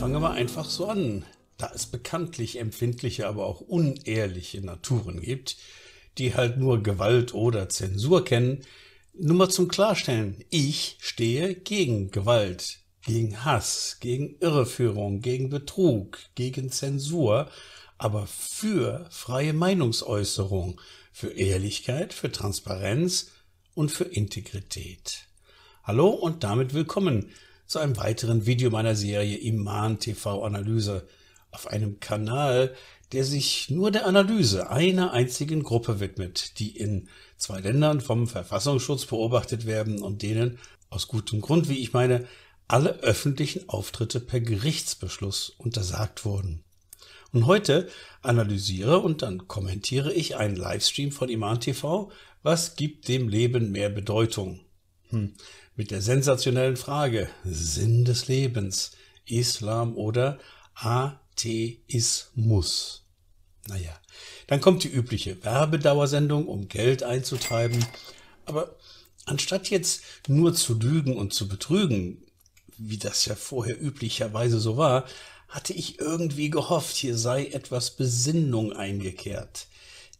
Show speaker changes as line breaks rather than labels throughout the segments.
fangen wir einfach so an. Da es bekanntlich empfindliche, aber auch unehrliche Naturen gibt, die halt nur Gewalt oder Zensur kennen, nur mal zum Klarstellen, ich stehe gegen Gewalt, gegen Hass, gegen Irreführung, gegen Betrug, gegen Zensur, aber für freie Meinungsäußerung, für Ehrlichkeit, für Transparenz und für Integrität. Hallo und damit willkommen zu einem weiteren Video meiner Serie Iman TV Analyse auf einem Kanal, der sich nur der Analyse einer einzigen Gruppe widmet, die in zwei Ländern vom Verfassungsschutz beobachtet werden und denen aus gutem Grund, wie ich meine, alle öffentlichen Auftritte per Gerichtsbeschluss untersagt wurden. Und heute analysiere und dann kommentiere ich einen Livestream von Iman TV, was gibt dem Leben mehr Bedeutung? Hm. Mit der sensationellen Frage Sinn des Lebens, Islam oder Atheismus. Naja, dann kommt die übliche Werbedauersendung, um Geld einzutreiben. Aber anstatt jetzt nur zu lügen und zu betrügen, wie das ja vorher üblicherweise so war, hatte ich irgendwie gehofft, hier sei etwas Besinnung eingekehrt.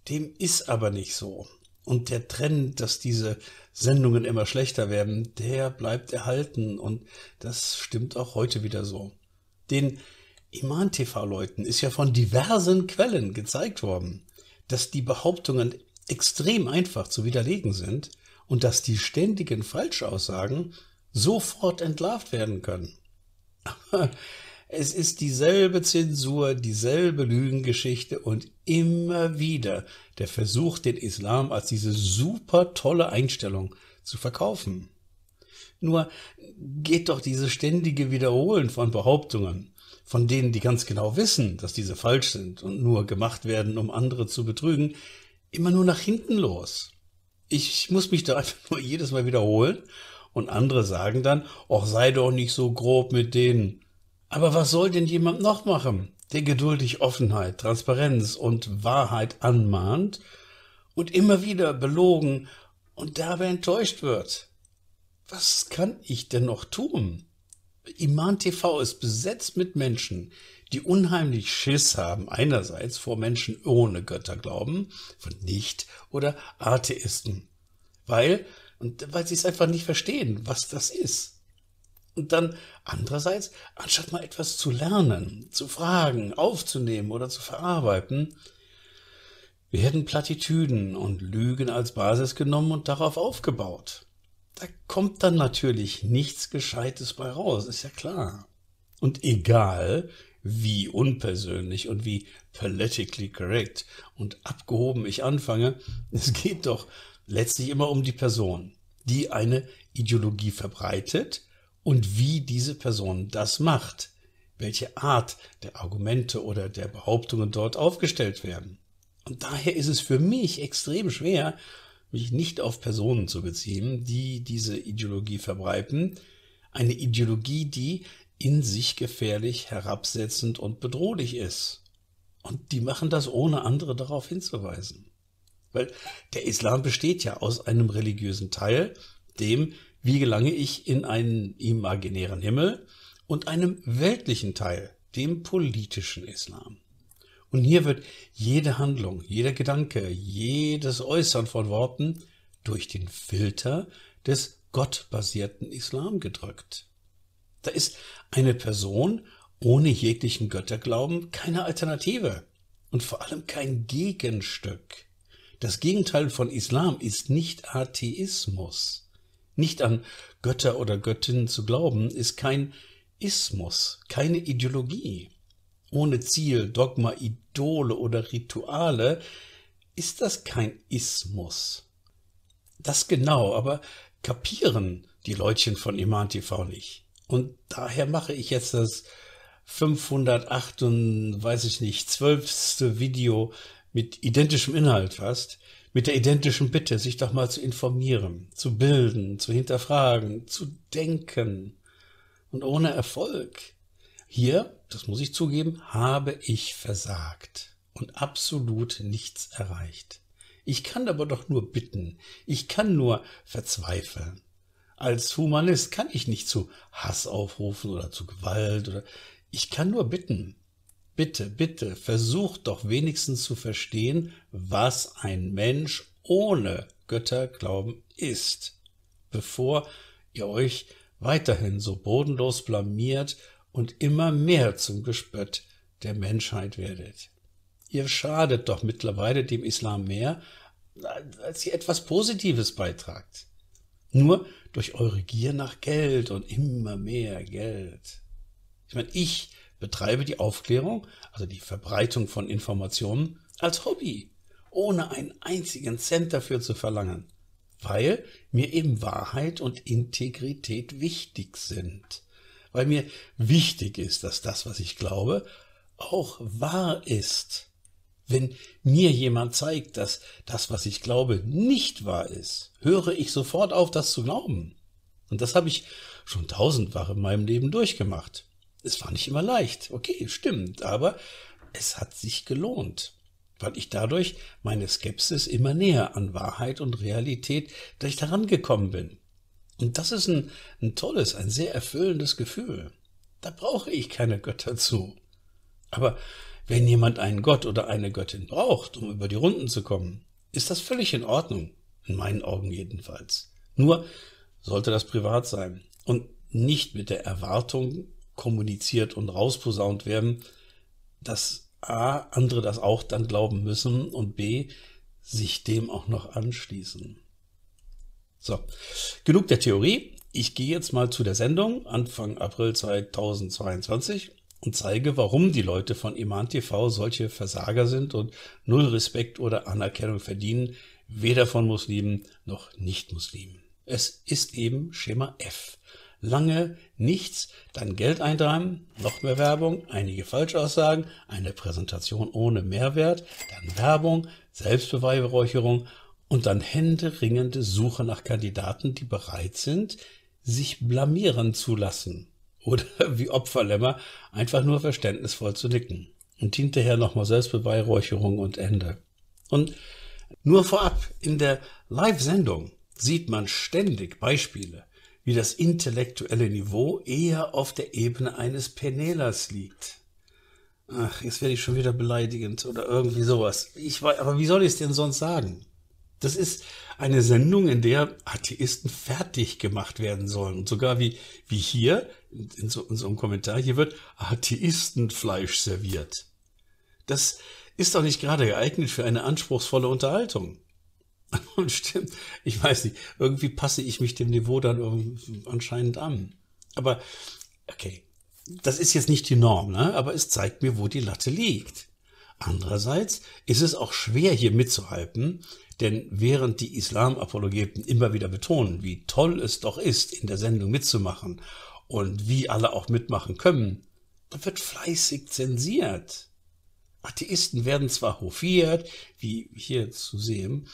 Dem ist aber nicht so. Und der Trend, dass diese Sendungen immer schlechter werden, der bleibt erhalten. Und das stimmt auch heute wieder so. Den Iman-TV-Leuten ist ja von diversen Quellen gezeigt worden, dass die Behauptungen extrem einfach zu widerlegen sind und dass die ständigen Falschaussagen sofort entlarvt werden können. Aber Es ist dieselbe Zensur, dieselbe Lügengeschichte und immer wieder der Versuch, den Islam als diese super tolle Einstellung zu verkaufen. Nur geht doch dieses ständige Wiederholen von Behauptungen, von denen die ganz genau wissen, dass diese falsch sind und nur gemacht werden, um andere zu betrügen, immer nur nach hinten los. Ich muss mich da einfach nur jedes Mal wiederholen und andere sagen dann, auch sei doch nicht so grob mit denen. Aber was soll denn jemand noch machen, der geduldig Offenheit, Transparenz und Wahrheit anmahnt und immer wieder belogen und dabei enttäuscht wird? Was kann ich denn noch tun? Iman TV ist besetzt mit Menschen, die unheimlich Schiss haben, einerseits vor Menschen ohne Götterglauben, von Nicht- oder Atheisten, weil, und weil sie es einfach nicht verstehen, was das ist. Und dann andererseits, anstatt mal etwas zu lernen, zu fragen, aufzunehmen oder zu verarbeiten, werden Plattitüden und Lügen als Basis genommen und darauf aufgebaut. Da kommt dann natürlich nichts Gescheites bei raus, ist ja klar. Und egal, wie unpersönlich und wie politically correct und abgehoben ich anfange, es geht doch letztlich immer um die Person, die eine Ideologie verbreitet, und wie diese Person das macht, welche Art der Argumente oder der Behauptungen dort aufgestellt werden. Und daher ist es für mich extrem schwer, mich nicht auf Personen zu beziehen, die diese Ideologie verbreiten, eine Ideologie, die in sich gefährlich, herabsetzend und bedrohlich ist. Und die machen das, ohne andere darauf hinzuweisen. Weil der Islam besteht ja aus einem religiösen Teil, dem wie gelange ich in einen imaginären Himmel und einem weltlichen Teil, dem politischen Islam? Und hier wird jede Handlung, jeder Gedanke, jedes Äußern von Worten durch den Filter des gottbasierten Islam gedrückt. Da ist eine Person ohne jeglichen Götterglauben keine Alternative und vor allem kein Gegenstück. Das Gegenteil von Islam ist nicht Atheismus nicht an Götter oder Göttinnen zu glauben, ist kein Ismus, keine Ideologie. Ohne Ziel, Dogma, Idole oder Rituale ist das kein Ismus. Das genau, aber kapieren die Leutchen von Iman TV nicht. Und daher mache ich jetzt das 508 und weiß ich nicht, zwölfste Video mit identischem Inhalt fast, mit der identischen Bitte, sich doch mal zu informieren, zu bilden, zu hinterfragen, zu denken und ohne Erfolg. Hier, das muss ich zugeben, habe ich versagt und absolut nichts erreicht. Ich kann aber doch nur bitten, ich kann nur verzweifeln. Als Humanist kann ich nicht zu Hass aufrufen oder zu Gewalt oder ich kann nur bitten. Bitte, bitte, versucht doch wenigstens zu verstehen, was ein Mensch ohne Götterglauben ist, bevor ihr euch weiterhin so bodenlos blamiert und immer mehr zum Gespött der Menschheit werdet. Ihr schadet doch mittlerweile dem Islam mehr, als ihr etwas Positives beitragt. Nur durch eure Gier nach Geld und immer mehr Geld. Ich meine, ich betreibe die Aufklärung, also die Verbreitung von Informationen, als Hobby, ohne einen einzigen Cent dafür zu verlangen, weil mir eben Wahrheit und Integrität wichtig sind, weil mir wichtig ist, dass das, was ich glaube, auch wahr ist. Wenn mir jemand zeigt, dass das, was ich glaube, nicht wahr ist, höre ich sofort auf, das zu glauben. Und das habe ich schon tausendfach in meinem Leben durchgemacht. Es war nicht immer leicht. Okay, stimmt. Aber es hat sich gelohnt, weil ich dadurch meine Skepsis immer näher an Wahrheit und Realität, gleich daran gekommen bin. Und das ist ein, ein tolles, ein sehr erfüllendes Gefühl. Da brauche ich keine Götter zu. Aber wenn jemand einen Gott oder eine Göttin braucht, um über die Runden zu kommen, ist das völlig in Ordnung. In meinen Augen jedenfalls. Nur sollte das privat sein und nicht mit der Erwartung, kommuniziert und rausposaunt werden, dass A, andere das auch dann glauben müssen und B, sich dem auch noch anschließen. So, genug der Theorie. Ich gehe jetzt mal zu der Sendung Anfang April 2022 und zeige, warum die Leute von Iman TV solche Versager sind und null Respekt oder Anerkennung verdienen, weder von Muslimen noch Nicht-Muslimen. Es ist eben Schema F lange nichts, dann Geld eintreiben, noch mehr Werbung, einige Falschaussagen, eine Präsentation ohne Mehrwert, dann Werbung, Selbstbeweihräucherung und dann händeringende Suche nach Kandidaten, die bereit sind, sich blamieren zu lassen oder wie Opferlämmer einfach nur verständnisvoll zu nicken und hinterher nochmal Selbstbeweihräucherung und Ende. Und nur vorab in der Live-Sendung sieht man ständig Beispiele wie das intellektuelle Niveau eher auf der Ebene eines Penelas liegt. Ach, jetzt werde ich schon wieder beleidigend oder irgendwie sowas. Ich weiß, aber wie soll ich es denn sonst sagen? Das ist eine Sendung, in der Atheisten fertig gemacht werden sollen. Und sogar wie, wie hier, in so, in so einem Kommentar, hier wird Atheistenfleisch serviert. Das ist doch nicht gerade geeignet für eine anspruchsvolle Unterhaltung. Und stimmt, ich weiß nicht, irgendwie passe ich mich dem Niveau dann anscheinend an. Aber okay, das ist jetzt nicht die Norm, ne? aber es zeigt mir, wo die Latte liegt. Andererseits ist es auch schwer, hier mitzuhalten, denn während die Islamapologeten immer wieder betonen, wie toll es doch ist, in der Sendung mitzumachen und wie alle auch mitmachen können, da wird fleißig zensiert. Atheisten werden zwar hofiert, wie hier zu sehen,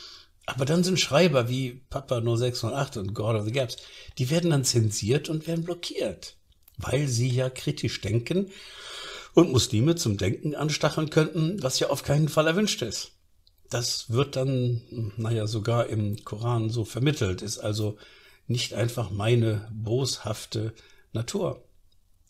aber dann sind Schreiber wie Papa No 608 und God of the Gaps, die werden dann zensiert und werden blockiert, weil sie ja kritisch denken und Muslime zum Denken anstacheln könnten, was ja auf keinen Fall erwünscht ist. Das wird dann, naja, sogar im Koran so vermittelt, ist also nicht einfach meine boshafte Natur.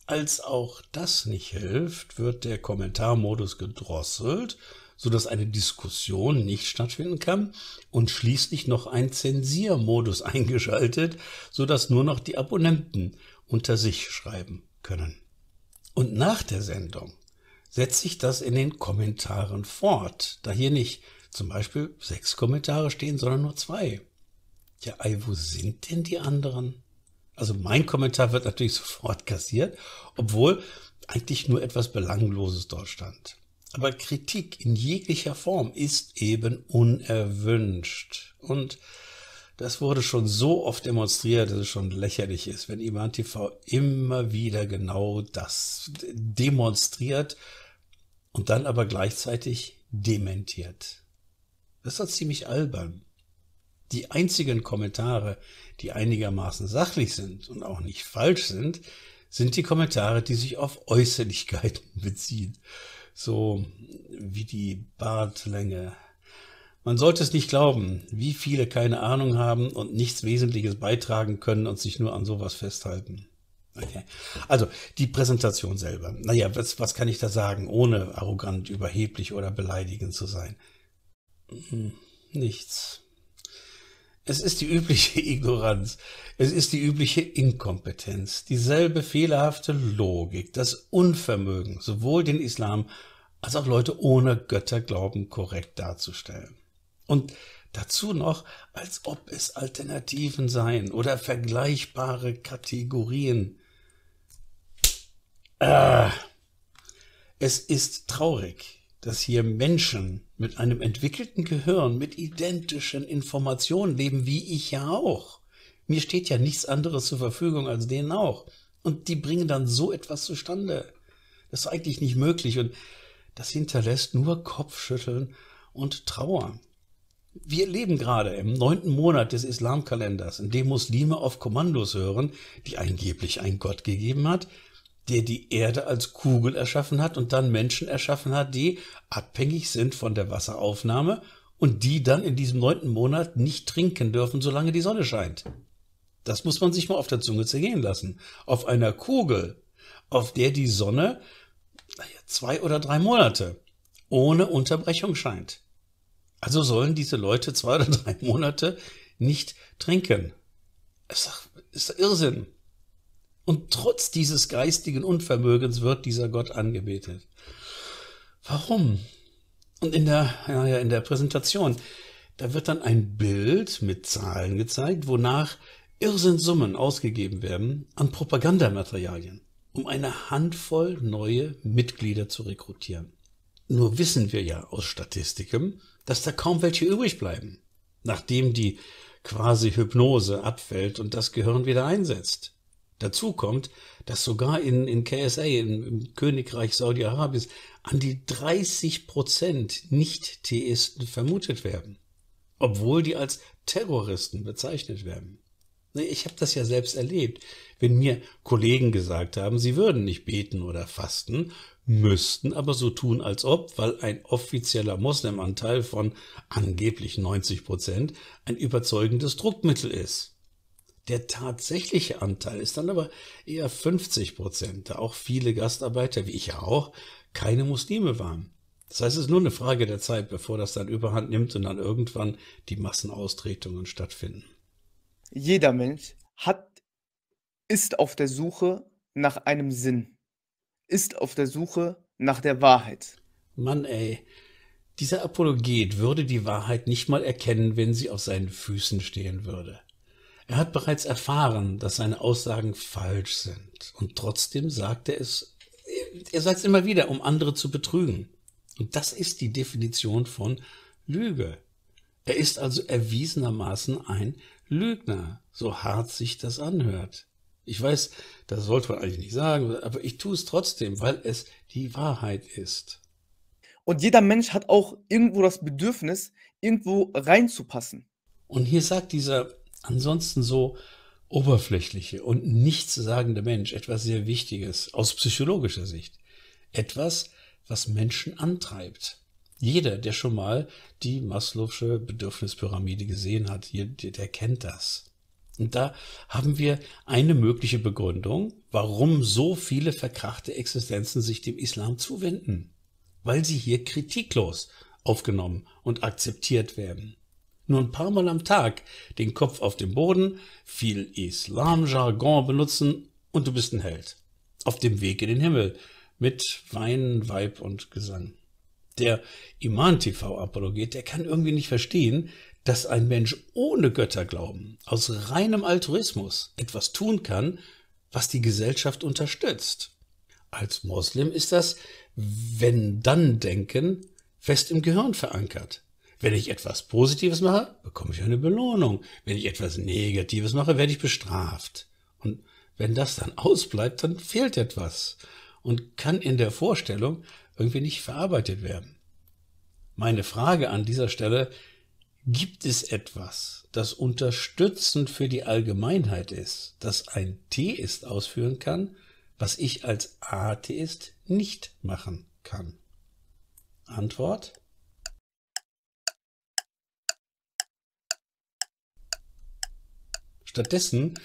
Als auch das nicht hilft, wird der Kommentarmodus gedrosselt sodass eine Diskussion nicht stattfinden kann und schließlich noch ein Zensiermodus eingeschaltet, sodass nur noch die Abonnenten unter sich schreiben können. Und nach der Sendung setzt sich das in den Kommentaren fort, da hier nicht zum Beispiel sechs Kommentare stehen, sondern nur zwei. Ja, ei, wo sind denn die anderen? Also mein Kommentar wird natürlich sofort kassiert, obwohl eigentlich nur etwas Belangloses dort stand. Aber Kritik in jeglicher Form ist eben unerwünscht. Und das wurde schon so oft demonstriert, dass es schon lächerlich ist, wenn Iman TV immer wieder genau das demonstriert und dann aber gleichzeitig dementiert. Das ist doch ziemlich albern. Die einzigen Kommentare, die einigermaßen sachlich sind und auch nicht falsch sind, sind die Kommentare, die sich auf Äußerlichkeiten beziehen so wie die Bartlänge. Man sollte es nicht glauben, wie viele keine Ahnung haben und nichts Wesentliches beitragen können und sich nur an sowas festhalten. Okay. Also die Präsentation selber. Naja, was, was kann ich da sagen, ohne arrogant, überheblich oder beleidigend zu sein? Hm, nichts. Es ist die übliche Ignoranz, es ist die übliche Inkompetenz, dieselbe fehlerhafte Logik, das Unvermögen, sowohl den Islam als auch Leute ohne Götterglauben korrekt darzustellen. Und dazu noch, als ob es Alternativen seien oder vergleichbare Kategorien. Äh, es ist traurig, dass hier Menschen mit einem entwickelten Gehirn, mit identischen Informationen leben, wie ich ja auch. Mir steht ja nichts anderes zur Verfügung als denen auch. Und die bringen dann so etwas zustande. Das ist eigentlich nicht möglich und das hinterlässt nur Kopfschütteln und Trauer. Wir leben gerade im neunten Monat des Islamkalenders, in dem Muslime auf Kommandos hören, die angeblich ein Gott gegeben hat, der die Erde als Kugel erschaffen hat und dann Menschen erschaffen hat, die abhängig sind von der Wasseraufnahme und die dann in diesem neunten Monat nicht trinken dürfen, solange die Sonne scheint. Das muss man sich mal auf der Zunge zergehen lassen. Auf einer Kugel, auf der die Sonne naja, zwei oder drei Monate ohne Unterbrechung scheint. Also sollen diese Leute zwei oder drei Monate nicht trinken. Ist doch, ist doch Irrsinn. Und trotz dieses geistigen Unvermögens wird dieser Gott angebetet. Warum? Und in der, ja, ja, in der Präsentation, da wird dann ein Bild mit Zahlen gezeigt, wonach irrsinn Summen ausgegeben werden an Propagandamaterialien, um eine Handvoll neue Mitglieder zu rekrutieren. Nur wissen wir ja aus Statistiken, dass da kaum welche übrig bleiben, nachdem die quasi Hypnose abfällt und das Gehirn wieder einsetzt. Dazu kommt, dass sogar in, in KSA, im, im Königreich Saudi-Arabiens, an die 30 Prozent Nicht-Theisten vermutet werden, obwohl die als Terroristen bezeichnet werden. Ich habe das ja selbst erlebt. Wenn mir Kollegen gesagt haben, sie würden nicht beten oder fasten, müssten aber so tun, als ob, weil ein offizieller Moslemanteil von angeblich 90 Prozent ein überzeugendes Druckmittel ist. Der tatsächliche Anteil ist dann aber eher 50 Prozent, da auch viele Gastarbeiter, wie ich ja auch, keine Muslime waren. Das heißt, es ist nur eine Frage der Zeit, bevor das dann überhand
nimmt und dann irgendwann die Massenaustretungen stattfinden. Jeder Mensch hat, ist auf der Suche nach einem Sinn, ist auf der Suche nach der Wahrheit. Mann, ey, dieser Apologet würde
die Wahrheit nicht mal erkennen, wenn sie auf seinen Füßen stehen würde. Er hat bereits erfahren, dass seine Aussagen falsch sind. Und trotzdem sagt er es, er sagt es immer wieder, um andere zu betrügen. Und das ist die Definition von Lüge. Er ist also erwiesenermaßen ein Lügner, so hart sich das anhört. Ich weiß, das sollte man eigentlich nicht sagen, aber ich tue es trotzdem, weil es die Wahrheit ist. Und jeder Mensch hat auch irgendwo das Bedürfnis, irgendwo reinzupassen. Und hier sagt dieser ansonsten so oberflächliche und nichtssagende Mensch etwas sehr Wichtiges aus psychologischer Sicht. Etwas, was Menschen antreibt. Jeder, der schon mal die Maslow'sche Bedürfnispyramide gesehen hat, hier, der kennt das. Und da haben wir eine mögliche Begründung, warum so viele verkrachte Existenzen sich dem Islam zuwenden. Weil sie hier kritiklos aufgenommen und akzeptiert werden nur ein paar Mal am Tag den Kopf auf den Boden, viel Islam-Jargon benutzen und du bist ein Held. Auf dem Weg in den Himmel mit Wein, Weib und Gesang. Der Iman-TV-Apologet, der kann irgendwie nicht verstehen, dass ein Mensch ohne Götterglauben, aus reinem Altruismus, etwas tun kann, was die Gesellschaft unterstützt. Als Moslem ist das Wenn-Dann-Denken fest im Gehirn verankert. Wenn ich etwas Positives mache, bekomme ich eine Belohnung. Wenn ich etwas Negatives mache, werde ich bestraft. Und wenn das dann ausbleibt, dann fehlt etwas und kann in der Vorstellung irgendwie nicht verarbeitet werden. Meine Frage an dieser Stelle, gibt es etwas, das unterstützend für die Allgemeinheit ist, das ein Theist ausführen kann, was ich als Atheist nicht machen kann? Antwort? Stattdessen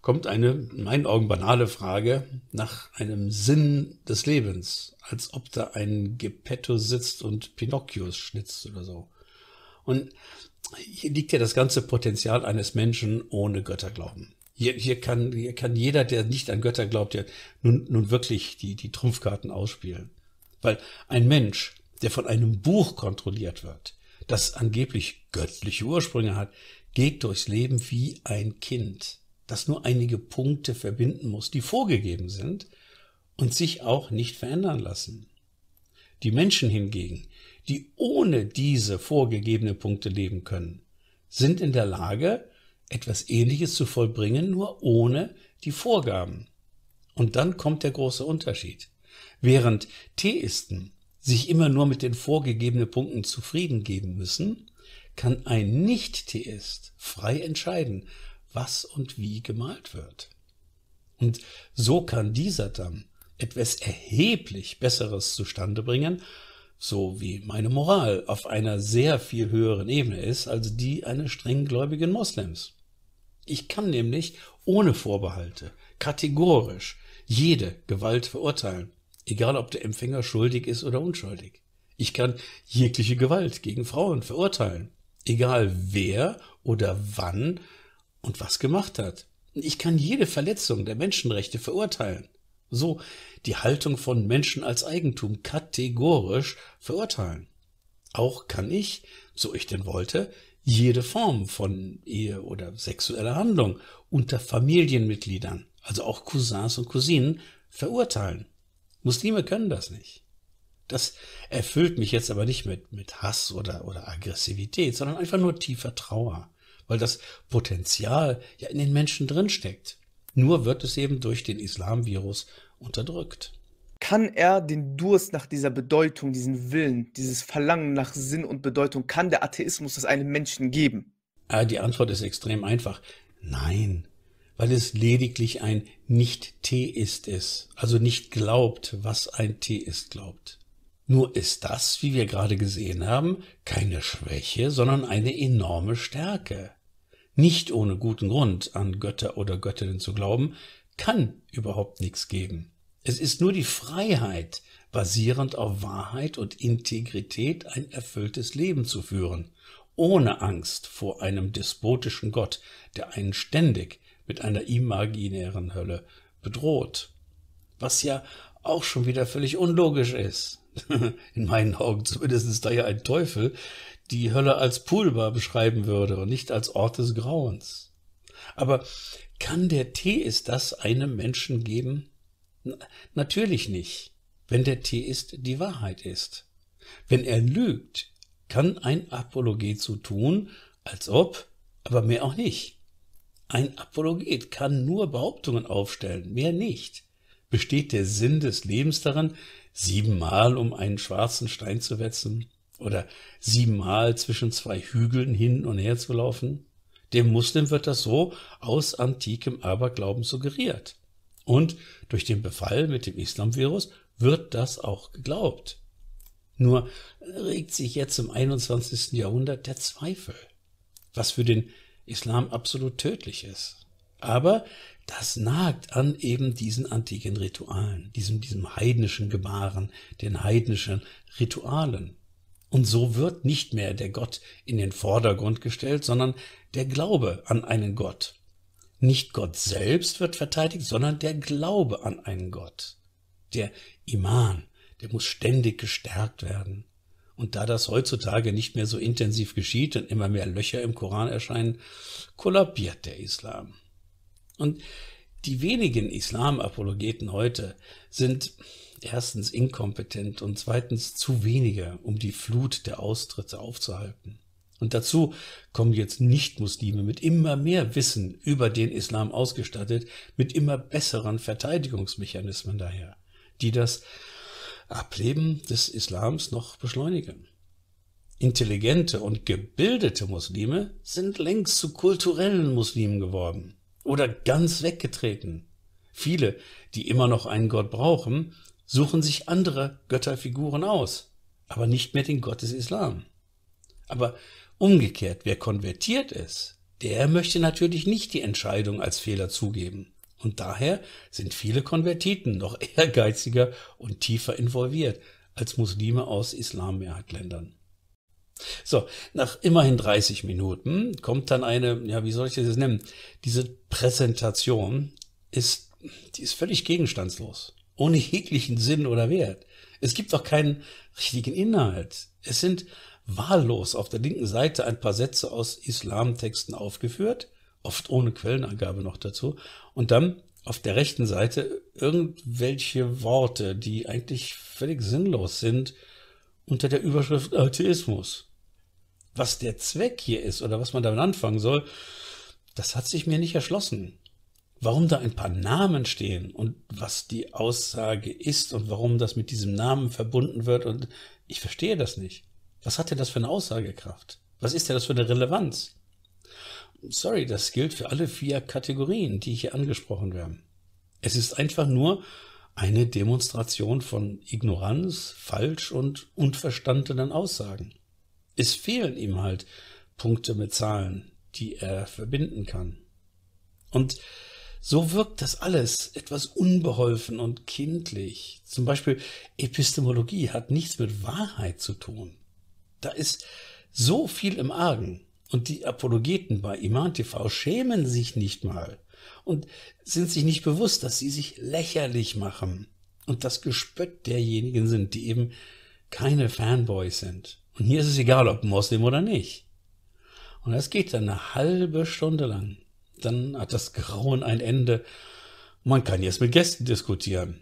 kommt eine, in meinen Augen banale Frage nach einem Sinn des Lebens, als ob da ein Geppetto sitzt und Pinocchios schnitzt oder so. Und hier liegt ja das ganze Potenzial eines Menschen ohne Götterglauben. Hier, hier, kann, hier kann jeder, der nicht an Götter glaubt, ja nun, nun wirklich die, die Trumpfkarten ausspielen. Weil ein Mensch, der von einem Buch kontrolliert wird, das angeblich göttliche Ursprünge hat, geht durchs Leben wie ein Kind, das nur einige Punkte verbinden muss, die vorgegeben sind und sich auch nicht verändern lassen. Die Menschen hingegen, die ohne diese vorgegebenen Punkte leben können, sind in der Lage, etwas Ähnliches zu vollbringen, nur ohne die Vorgaben. Und dann kommt der große Unterschied. Während Theisten sich immer nur mit den vorgegebenen Punkten zufrieden geben müssen, kann ein Nicht-Theist frei entscheiden, was und wie gemalt wird. Und so kann dieser dann etwas erheblich Besseres zustande bringen, so wie meine Moral auf einer sehr viel höheren Ebene ist als die eines strenggläubigen Moslems. Ich kann nämlich ohne Vorbehalte kategorisch jede Gewalt verurteilen, egal ob der Empfänger schuldig ist oder unschuldig. Ich kann jegliche Gewalt gegen Frauen verurteilen, egal wer oder wann und was gemacht hat. Ich kann jede Verletzung der Menschenrechte verurteilen. So die Haltung von Menschen als Eigentum kategorisch verurteilen. Auch kann ich, so ich denn wollte, jede Form von Ehe oder sexueller Handlung unter Familienmitgliedern, also auch Cousins und Cousinen, verurteilen. Muslime können das nicht das erfüllt mich jetzt aber nicht mit, mit Hass oder, oder Aggressivität, sondern einfach nur tiefer Trauer, weil das Potenzial ja in den Menschen
drinsteckt. Nur wird es eben durch den Islamvirus unterdrückt. Kann er den Durst nach dieser Bedeutung, diesen Willen, dieses Verlangen nach Sinn und Bedeutung, kann der Atheismus das einem Menschen geben?
Ah, die Antwort ist extrem einfach. Nein, weil es lediglich ein Nicht-Theist ist, also nicht glaubt, was ein Theist glaubt. Nur ist das, wie wir gerade gesehen haben, keine Schwäche, sondern eine enorme Stärke. Nicht ohne guten Grund an Götter oder Göttinnen zu glauben, kann überhaupt nichts geben. Es ist nur die Freiheit, basierend auf Wahrheit und Integrität ein erfülltes Leben zu führen, ohne Angst vor einem despotischen Gott, der einen ständig mit einer imaginären Hölle bedroht. Was ja auch schon wieder völlig unlogisch ist. In meinen Augen zumindest, da ja ein Teufel die Hölle als Pulver beschreiben würde und nicht als Ort des Grauens. Aber kann der Theist das einem Menschen geben? N natürlich nicht, wenn der Theist die Wahrheit ist. Wenn er lügt, kann ein Apologet so tun, als ob, aber mehr auch nicht. Ein Apologet kann nur Behauptungen aufstellen, mehr nicht. Besteht der Sinn des Lebens darin, siebenmal um einen schwarzen Stein zu wetzen oder siebenmal zwischen zwei Hügeln hin und her zu laufen? Dem Muslim wird das so aus antikem Aberglauben suggeriert. Und durch den Befall mit dem Islamvirus wird das auch geglaubt. Nur regt sich jetzt im 21. Jahrhundert der Zweifel, was für den Islam absolut tödlich ist. Aber das nagt an eben diesen antiken Ritualen, diesem, diesem heidnischen Gebaren, den heidnischen Ritualen. Und so wird nicht mehr der Gott in den Vordergrund gestellt, sondern der Glaube an einen Gott. Nicht Gott selbst wird verteidigt, sondern der Glaube an einen Gott. Der Iman, der muss ständig gestärkt werden. Und da das heutzutage nicht mehr so intensiv geschieht und immer mehr Löcher im Koran erscheinen, kollabiert der Islam. Und die wenigen Islamapologeten heute sind erstens inkompetent und zweitens zu wenige, um die Flut der Austritte aufzuhalten. Und dazu kommen jetzt Nichtmuslime mit immer mehr Wissen über den Islam ausgestattet, mit immer besseren Verteidigungsmechanismen daher, die das Ableben des Islams noch beschleunigen. Intelligente und gebildete Muslime sind längst zu kulturellen Muslimen geworden oder ganz weggetreten. Viele, die immer noch einen Gott brauchen, suchen sich andere Götterfiguren aus, aber nicht mehr den Gott des Islam. Aber umgekehrt, wer konvertiert ist, der möchte natürlich nicht die Entscheidung als Fehler zugeben. Und daher sind viele Konvertiten noch ehrgeiziger und tiefer involviert als Muslime aus islam so, nach immerhin 30 Minuten kommt dann eine, ja, wie soll ich das nennen? Diese Präsentation ist, die ist völlig gegenstandslos. Ohne jeglichen Sinn oder Wert. Es gibt auch keinen richtigen Inhalt. Es sind wahllos auf der linken Seite ein paar Sätze aus Islamtexten aufgeführt, oft ohne Quellenangabe noch dazu, und dann auf der rechten Seite irgendwelche Worte, die eigentlich völlig sinnlos sind, unter der Überschrift Atheismus. Was der Zweck hier ist oder was man damit anfangen soll, das hat sich mir nicht erschlossen. Warum da ein paar Namen stehen und was die Aussage ist und warum das mit diesem Namen verbunden wird und ich verstehe das nicht. Was hat denn das für eine Aussagekraft? Was ist denn das für eine Relevanz? Sorry, das gilt für alle vier Kategorien, die hier angesprochen werden. Es ist einfach nur eine Demonstration von Ignoranz, falsch und unverstandenen Aussagen. Es fehlen ihm halt Punkte mit Zahlen, die er verbinden kann. Und so wirkt das alles etwas unbeholfen und kindlich. Zum Beispiel Epistemologie hat nichts mit Wahrheit zu tun. Da ist so viel im Argen. Und die Apologeten bei Iman TV schämen sich nicht mal und sind sich nicht bewusst, dass sie sich lächerlich machen und das Gespött derjenigen sind, die eben keine Fanboys sind. Und hier ist es egal, ob Moslem oder nicht. Und das geht dann eine halbe Stunde lang. Dann hat das Grauen ein Ende. Man kann jetzt mit Gästen diskutieren.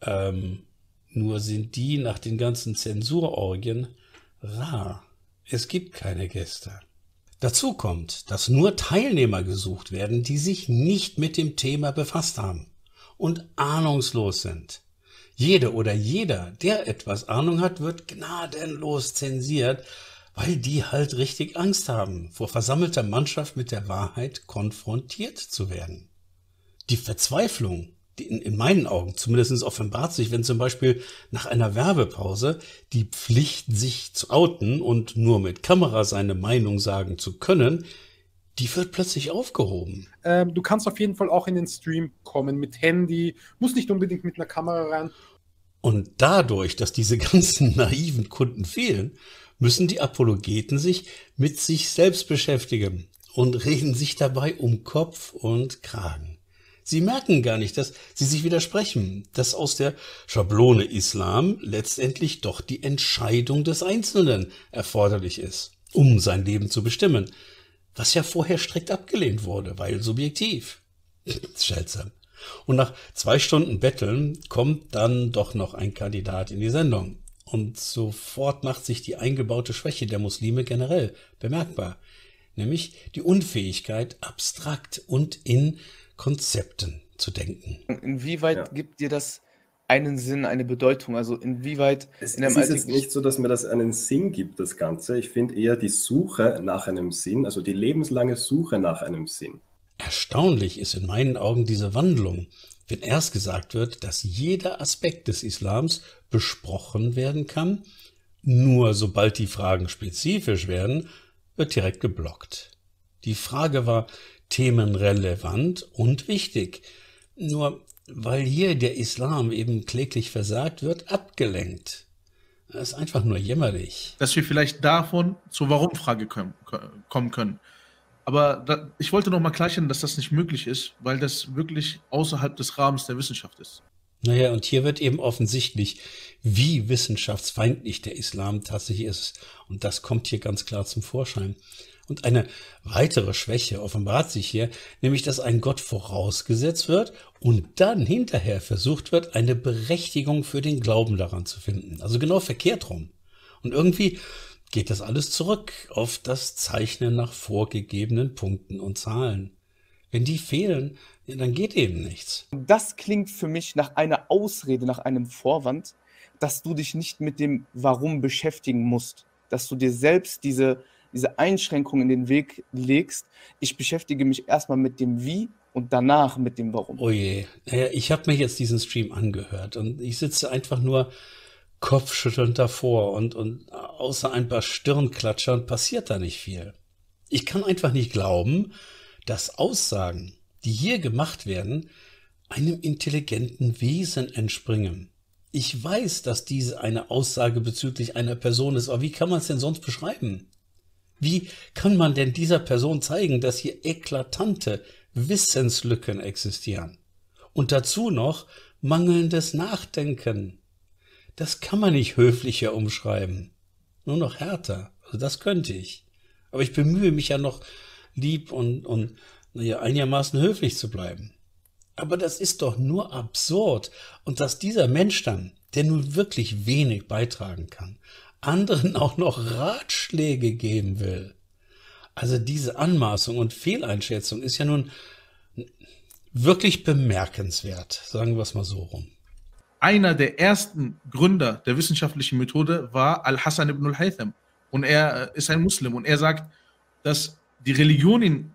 Ähm, nur sind die nach den ganzen Zensurorgien rar. Es gibt keine Gäste. Dazu kommt, dass nur Teilnehmer gesucht werden, die sich nicht mit dem Thema befasst haben und ahnungslos sind. Jede oder jeder, der etwas Ahnung hat, wird gnadenlos zensiert, weil die halt richtig Angst haben, vor versammelter Mannschaft mit der Wahrheit konfrontiert zu werden. Die Verzweiflung in, in meinen Augen zumindest offenbart sich, wenn zum Beispiel nach einer Werbepause die Pflicht, sich zu outen und nur mit Kamera seine Meinung sagen zu können, die wird plötzlich aufgehoben. Ähm, du kannst auf jeden Fall auch in den Stream kommen mit Handy, muss nicht unbedingt mit einer Kamera rein. Und dadurch, dass diese ganzen naiven Kunden fehlen, müssen die Apologeten sich mit sich selbst beschäftigen und reden sich dabei um Kopf und Kragen. Sie merken gar nicht, dass sie sich widersprechen, dass aus der Schablone Islam letztendlich doch die Entscheidung des Einzelnen erforderlich ist, um sein Leben zu bestimmen, was ja vorher strikt abgelehnt wurde, weil subjektiv. Seltsam. Und nach zwei Stunden Betteln kommt dann doch noch ein Kandidat in die Sendung. Und sofort macht sich die eingebaute Schwäche der Muslime generell bemerkbar, nämlich die Unfähigkeit, abstrakt und in
Konzepten zu denken. Inwieweit ja. gibt dir das einen Sinn, eine Bedeutung? Also inwieweit... Es, in es ist jetzt
nicht so, dass mir das einen Sinn gibt, das Ganze. Ich finde eher die
Suche nach einem Sinn, also die lebenslange Suche nach einem Sinn.
Erstaunlich ist in meinen Augen diese Wandlung, wenn erst gesagt wird, dass jeder Aspekt des Islams besprochen werden kann, nur sobald die Fragen spezifisch werden, wird direkt geblockt. Die Frage war, themenrelevant und wichtig. Nur weil hier der Islam eben kläglich versagt wird, abgelenkt. Das ist einfach nur jämmerlich. Dass wir vielleicht davon zur Warum-Frage kommen können. Aber da, ich wollte noch mal klarstellen, dass das nicht möglich ist, weil das wirklich außerhalb des Rahmens der Wissenschaft ist. Naja, und hier wird eben offensichtlich, wie wissenschaftsfeindlich der Islam tatsächlich ist. Und das kommt hier ganz klar zum Vorschein. Und eine weitere Schwäche offenbart sich hier, nämlich dass ein Gott vorausgesetzt wird und dann hinterher versucht wird, eine Berechtigung für den Glauben daran zu finden. Also genau verkehrt rum. Und irgendwie geht das alles zurück auf das Zeichnen nach vorgegebenen Punkten und Zahlen. Wenn die fehlen,
ja, dann geht eben nichts. Das klingt für mich nach einer Ausrede, nach einem Vorwand, dass du dich nicht mit dem Warum beschäftigen musst, dass du dir selbst diese diese Einschränkung in den Weg legst. Ich beschäftige mich erstmal mit dem Wie und danach mit dem Warum. Oh
je, ich habe mir jetzt diesen Stream angehört und ich sitze einfach nur kopfschüttelnd davor und, und außer ein paar Stirnklatschern passiert da nicht viel. Ich kann einfach nicht glauben, dass Aussagen, die hier gemacht werden, einem intelligenten Wesen entspringen. Ich weiß, dass diese eine Aussage bezüglich einer Person ist, aber wie kann man es denn sonst beschreiben? Wie kann man denn dieser Person zeigen, dass hier eklatante Wissenslücken existieren? Und dazu noch mangelndes Nachdenken. Das kann man nicht höflicher umschreiben. Nur noch härter. Also das könnte ich. Aber ich bemühe mich ja noch lieb und, und naja, einigermaßen höflich zu bleiben. Aber das ist doch nur absurd. Und dass dieser Mensch dann, der nun wirklich wenig beitragen kann, anderen auch noch Ratschläge geben will. Also diese Anmaßung und Fehleinschätzung ist ja nun wirklich bemerkenswert, sagen wir es mal so rum. Einer der ersten Gründer der wissenschaftlichen Methode war Al-Hassan ibn al-Haytham. Und er äh, ist ein Muslim und er sagt, dass die Religion ihn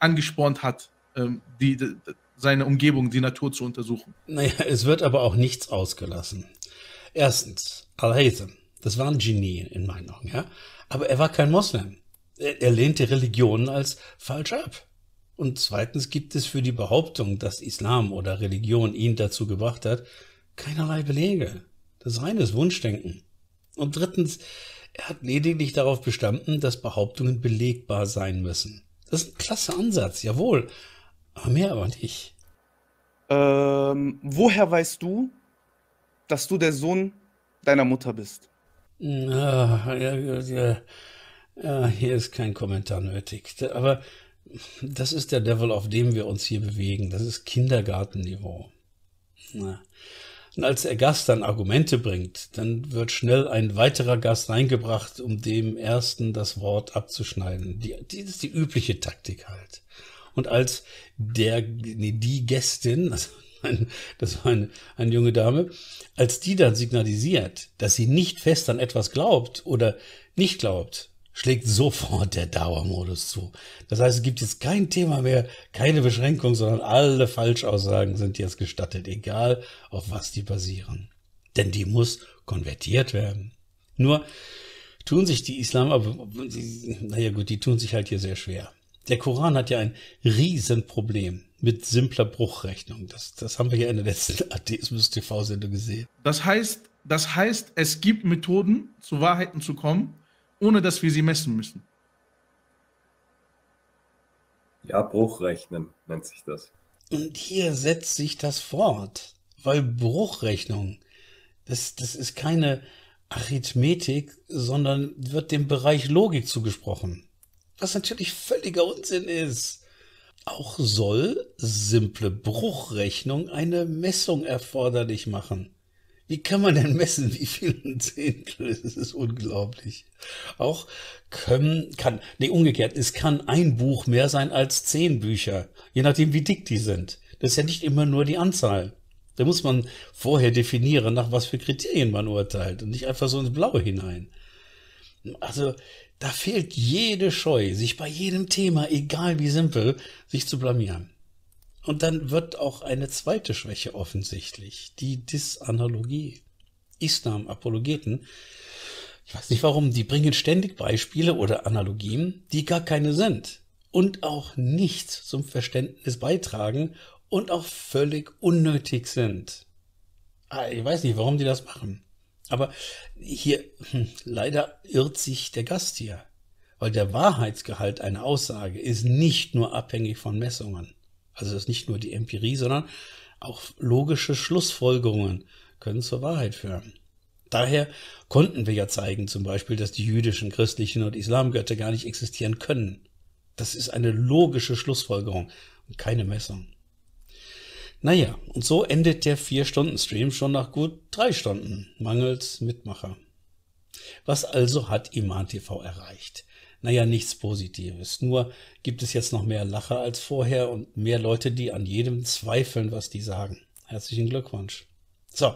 angespornt hat, ähm, die, die, seine Umgebung, die Natur zu untersuchen. Naja, es wird aber auch nichts ausgelassen. Erstens, Al-Haytham das war ein Genie in meinen Augen, ja. Aber er war kein Moslem. Er, er lehnte Religionen als falsch ab. Und zweitens gibt es für die Behauptung, dass Islam oder Religion ihn dazu gebracht hat, keinerlei Belege. Das ist reines Wunschdenken. Und drittens, er hat lediglich darauf bestanden, dass Behauptungen belegbar sein müssen. Das ist ein klasse Ansatz, jawohl. Aber mehr
aber nicht. Ähm, woher weißt du, dass du der Sohn deiner Mutter bist?
Ja, ja, ja, ja, hier ist kein Kommentar nötig. Aber das ist der Devil, auf dem wir uns hier bewegen. Das ist Kindergartenniveau. Na. Und als der Gast dann Argumente bringt, dann wird schnell ein weiterer Gast reingebracht, um dem ersten das Wort abzuschneiden. Die, die ist die übliche Taktik halt. Und als der, nee, die Gästin, also ein, das war eine, eine junge Dame, als die dann signalisiert, dass sie nicht fest an etwas glaubt oder nicht glaubt, schlägt sofort der Dauermodus zu. Das heißt, es gibt jetzt kein Thema mehr, keine Beschränkung, sondern alle Falschaussagen sind jetzt gestattet, egal auf was die basieren. Denn die muss konvertiert werden. Nur tun sich die Islam, aber naja gut, die tun sich halt hier sehr schwer. Der Koran hat ja ein Riesenproblem mit simpler Bruchrechnung. Das, das haben wir ja in der letzten Atheismus-TV-Sendung gesehen. Das heißt,
das heißt, es gibt Methoden, zu Wahrheiten zu kommen, ohne dass wir sie messen müssen.
Ja, Bruchrechnen nennt sich das. Und hier setzt sich das fort, weil Bruchrechnung, das, das ist keine Arithmetik, sondern wird dem Bereich Logik zugesprochen. Was natürlich völliger Unsinn ist. Auch soll simple Bruchrechnung eine Messung erforderlich machen. Wie kann man denn messen, wie viel ein Zehntel ist? Es ist unglaublich. Auch können, kann, nee, umgekehrt, es kann ein Buch mehr sein als zehn Bücher, je nachdem, wie dick die sind. Das ist ja nicht immer nur die Anzahl. Da muss man vorher definieren, nach was für Kriterien man urteilt und nicht einfach so ins Blaue hinein. Also da fehlt jede Scheu, sich bei jedem Thema, egal wie simpel, sich zu blamieren. Und dann wird auch eine zweite Schwäche offensichtlich, die Disanalogie. Islam-Apologeten, ich weiß nicht warum, die bringen ständig Beispiele oder Analogien, die gar keine sind und auch nichts zum Verständnis beitragen und auch völlig unnötig sind. Ah, ich weiß nicht, warum die das machen. Aber hier, hm, leider irrt sich der Gast hier, weil der Wahrheitsgehalt einer Aussage ist nicht nur abhängig von Messungen. Also ist nicht nur die Empirie, sondern auch logische Schlussfolgerungen können zur Wahrheit führen. Daher konnten wir ja zeigen zum Beispiel, dass die jüdischen, christlichen und Islamgötter gar nicht existieren können. Das ist eine logische Schlussfolgerung und keine Messung. Naja, und so endet der 4-Stunden-Stream schon nach gut 3 Stunden, mangels Mitmacher. Was also hat Iman TV erreicht? Naja, nichts Positives. Nur gibt es jetzt noch mehr Lacher als vorher und mehr Leute, die an jedem zweifeln, was die sagen. Herzlichen Glückwunsch. So,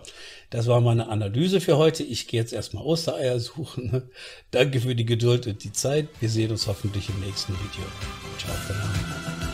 das war meine Analyse für heute. Ich gehe jetzt erstmal Ostereier suchen. Danke für die Geduld und die Zeit. Wir sehen uns hoffentlich im nächsten Video. Ciao, für